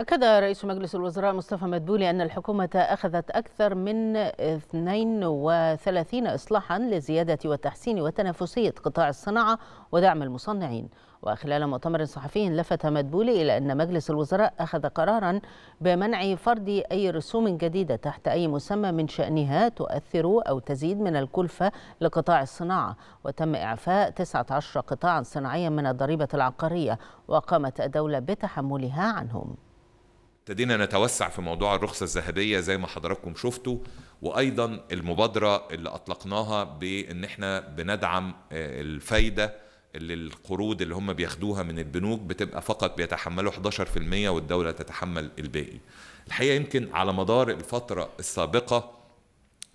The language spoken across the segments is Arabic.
أكد رئيس مجلس الوزراء مصطفى مدبولي أن الحكومة أخذت أكثر من 32 إصلاحا لزيادة والتحسين وتنافسية قطاع الصناعة ودعم المصنعين وخلال مؤتمر صحفي لفت مدبولي إلى أن مجلس الوزراء أخذ قرارا بمنع فرض أي رسوم جديدة تحت أي مسمى من شأنها تؤثر أو تزيد من الكلفة لقطاع الصناعة وتم إعفاء 19 قطاعا صناعيا من الضريبة العقارية وقامت الدولة بتحملها عنهم ابتدينا نتوسع في موضوع الرخصة الذهبية زي ما حضراتكم شفتوا وأيضا المبادرة اللي أطلقناها بأن احنا بندعم آه، الفايدة اللي القروض اللي هم بياخدوها من البنوك بتبقى فقط بيتحملوا 11% والدولة تتحمل الباقي الحقيقة يمكن على مدار الفترة السابقة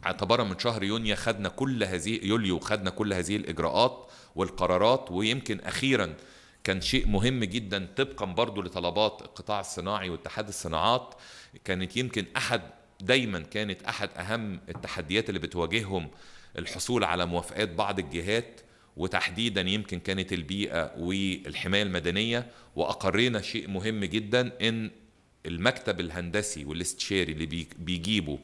اعتبارا من شهر يونيو خدنا كل هذه يوليو خدنا كل هذه الإجراءات والقرارات ويمكن أخيرا كان شيء مهم جدا طبقا برضو لطلبات القطاع الصناعي واتحاد الصناعات كانت يمكن احد دايما كانت احد اهم التحديات اللي بتواجههم الحصول على موافقات بعض الجهات وتحديدا يمكن كانت البيئه والحمايه المدنيه واقرينا شيء مهم جدا ان المكتب الهندسي والاستشاري اللي بيجيبه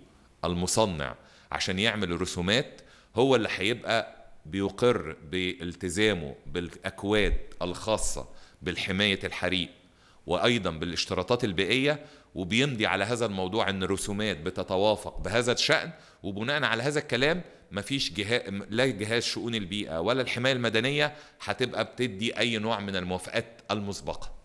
المصنع عشان يعمل الرسومات هو اللي هيبقى بيقر بالتزامه بالاكواد الخاصه بالحمايه الحريق وايضا بالاشتراطات البيئيه وبيمضي على هذا الموضوع ان الرسومات بتتوافق بهذا الشان وبناء على هذا الكلام مفيش جهاز لا جهاز شؤون البيئه ولا الحمايه المدنيه هتبقى بتدي اي نوع من الموافقات المسبقه